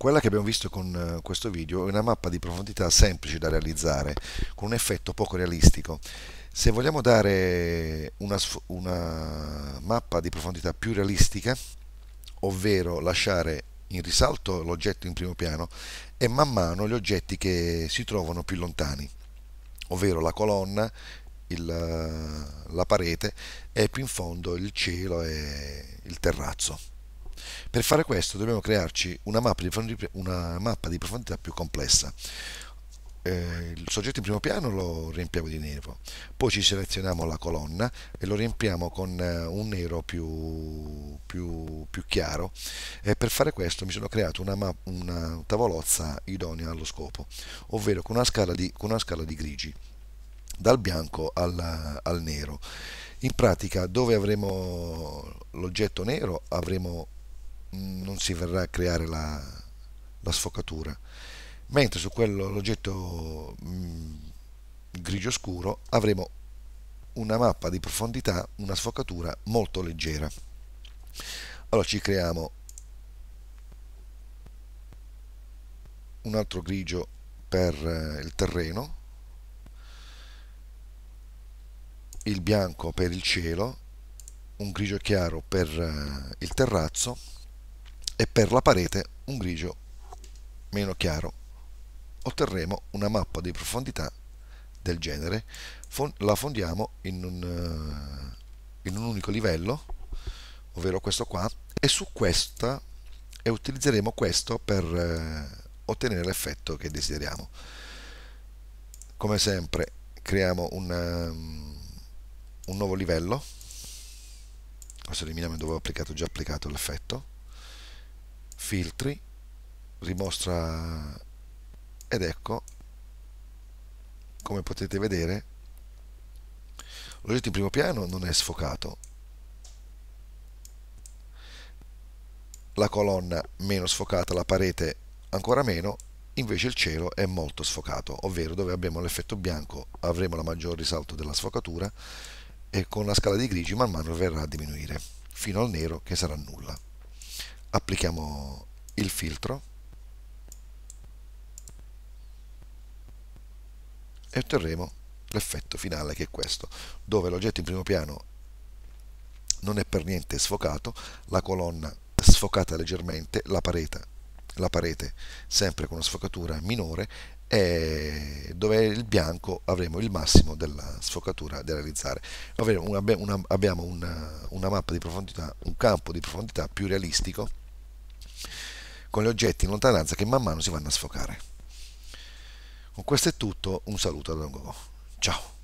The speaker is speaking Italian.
Quella che abbiamo visto con eh, questo video è una mappa di profondità semplice da realizzare, con un effetto poco realistico. Se vogliamo dare una, una mappa di profondità più realistica, ovvero lasciare in risalto l'oggetto in primo piano e man mano gli oggetti che si trovano più lontani, ovvero la colonna, il, la parete e più in fondo il cielo e il terrazzo. Per fare questo dobbiamo crearci una mappa di, una mappa di profondità più complessa. Eh, il soggetto in primo piano lo riempiamo di nero, poi ci selezioniamo la colonna e lo riempiamo con eh, un nero più, più, più chiaro e per fare questo mi sono creato una, una tavolozza idonea allo scopo, ovvero con una scala di, una scala di grigi dal bianco al, al nero. In pratica dove avremo l'oggetto nero avremo Mm, non si verrà a creare la, la sfocatura mentre su quello mm, grigio scuro avremo una mappa di profondità una sfocatura molto leggera allora ci creiamo un altro grigio per eh, il terreno il bianco per il cielo un grigio chiaro per eh, il terrazzo e per la parete un grigio meno chiaro. Otterremo una mappa di profondità del genere, la fondiamo in un, eh, in un unico livello, ovvero questo qua, e su questa e utilizzeremo questo per eh, ottenere l'effetto che desideriamo. Come sempre creiamo un, um, un nuovo livello, questo eliminiamo dove ho applicato, già applicato l'effetto, filtri rimostra ed ecco come potete vedere l'oggetto in primo piano non è sfocato la colonna meno sfocata la parete ancora meno invece il cielo è molto sfocato ovvero dove abbiamo l'effetto bianco avremo la maggior risalto della sfocatura e con la scala di grigi man mano verrà a diminuire fino al nero che sarà nulla applichiamo il filtro e otterremo l'effetto finale che è questo, dove l'oggetto in primo piano non è per niente sfocato, la colonna sfocata leggermente, la parete, la parete sempre con una sfocatura minore e dove il bianco avremo il massimo della sfocatura da realizzare. Avremo una, una, abbiamo una, una mappa di profondità, un campo di profondità più realistico con gli oggetti in lontananza che man mano si vanno a sfocare. Con questo è tutto, un saluto da Don Gogo. Ciao!